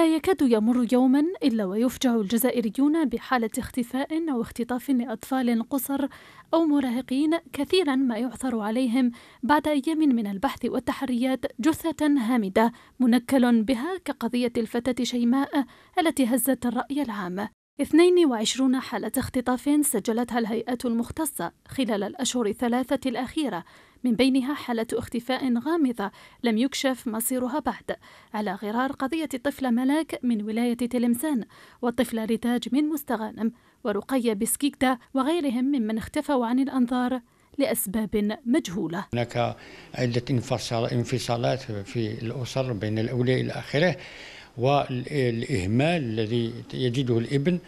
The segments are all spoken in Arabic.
لا يكاد يمر يوما إلا ويفجع الجزائريون بحالة اختفاء أو اختطاف لأطفال قصر أو مراهقين كثيرا ما يعثر عليهم بعد أيام من البحث والتحريات جثة هامدة منكل بها كقضية الفتاة شيماء التي هزت الرأي العام 22 حالة اختطاف سجلتها الهيئات المختصة خلال الأشهر الثلاثة الأخيرة من بينها حالة اختفاء غامضة لم يكشف مصيرها بعد على غرار قضية الطفلة ملاك من ولاية تلمسان والطفلة رتاج من مستغانم ورقية بسكيكتا وغيرهم ممن اختفوا عن الأنظار لأسباب مجهولة هناك عدة انفصالات في الأسر بين الأولياء إلى آخره والإهمال الذي يجده الابن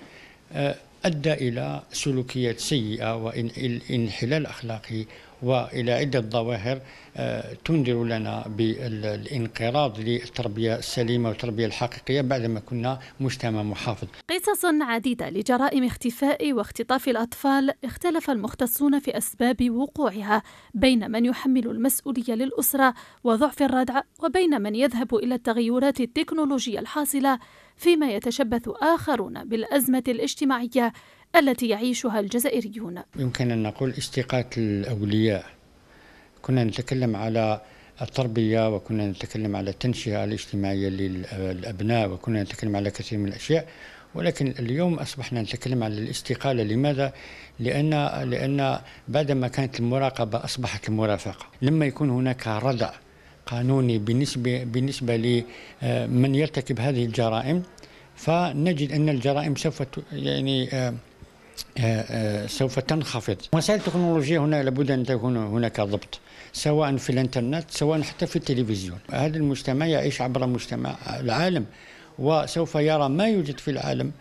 آه، أدى إلى سلوكيات سيئة وإنحلال أخلاقي والى عده ظواهر آه، تنذر لنا بالانقراض للتربيه السليمه والتربيه الحقيقيه بعدما كنا مجتمع محافظ. قصص عديده لجرائم اختفاء واختطاف الاطفال اختلف المختصون في اسباب وقوعها بين من يحمل المسؤوليه للاسره وضعف الردع وبين من يذهب الى التغيرات التكنولوجيه الحاصله فيما يتشبث اخرون بالازمه الاجتماعيه التي يعيشها الجزائريون يمكن أن نقول اشتقاق الأولياء كنا نتكلم على التربية وكنا نتكلم على التنشئة الاجتماعية للأبناء وكنا نتكلم على كثير من الأشياء ولكن اليوم أصبحنا نتكلم على الاستقالة لماذا؟ لأن لأن بعدما كانت المراقبة أصبحت المرافقة لما يكون هناك ردع قانوني بالنسبة بالنسبة لمن آه، يرتكب هذه الجرائم فنجد أن الجرائم سوف يعني آه، آه، آه، سوف تنخفض وسائل التكنولوجيا هنا لابد أن تكون هناك ضبط سواء في الانترنت سواء حتى في التلفزيون هذا المجتمع يعيش عبر مجتمع العالم وسوف يرى ما يوجد في العالم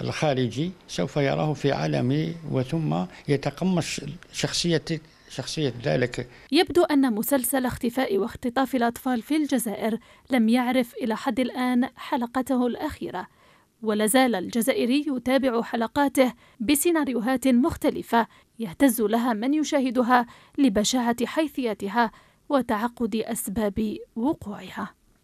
الخارجي سوف يراه في عالمه وثم يتقمص شخصية شخصية ذلك يبدو أن مسلسل اختفاء واختطاف الأطفال في الجزائر لم يعرف إلى حد الآن حلقته الأخيرة ولازال الجزائري يتابع حلقاته بسيناريوهات مختلفة يهتز لها من يشاهدها لبشاعة حيثيتها وتعقد أسباب وقوعها